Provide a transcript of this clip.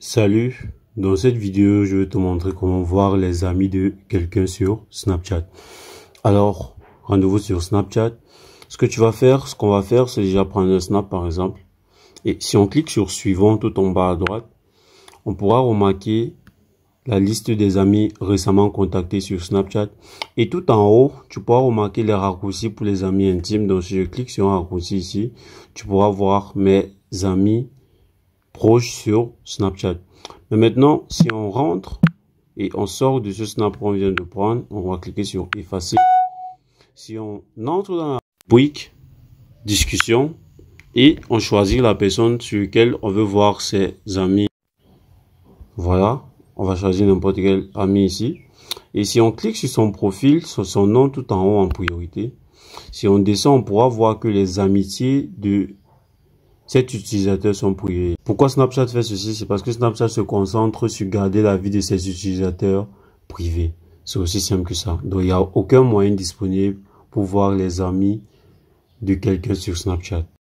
Salut, dans cette vidéo je vais te montrer comment voir les amis de quelqu'un sur Snapchat. Alors, rendez-vous sur Snapchat. Ce que tu vas faire, ce qu'on va faire, c'est déjà prendre un snap par exemple. Et si on clique sur suivant tout en bas à droite, on pourra remarquer la liste des amis récemment contactés sur Snapchat. Et tout en haut, tu pourras remarquer les raccourcis pour les amis intimes. Donc si je clique sur un raccourci ici, tu pourras voir mes amis proche sur Snapchat. Mais maintenant, si on rentre et on sort de ce Snap qu'on vient de prendre, on va cliquer sur effacer. Si on entre dans la public discussion et on choisit la personne sur laquelle on veut voir ses amis. Voilà, on va choisir n'importe quel ami ici. Et si on clique sur son profil, sur son nom tout en haut en priorité, si on descend, on pourra voir que les amitiés de ces utilisateurs sont privés. Pourquoi Snapchat fait ceci C'est parce que Snapchat se concentre sur garder la vie de ses utilisateurs privés. C'est aussi simple que ça. Donc il n'y a aucun moyen disponible pour voir les amis de quelqu'un sur Snapchat.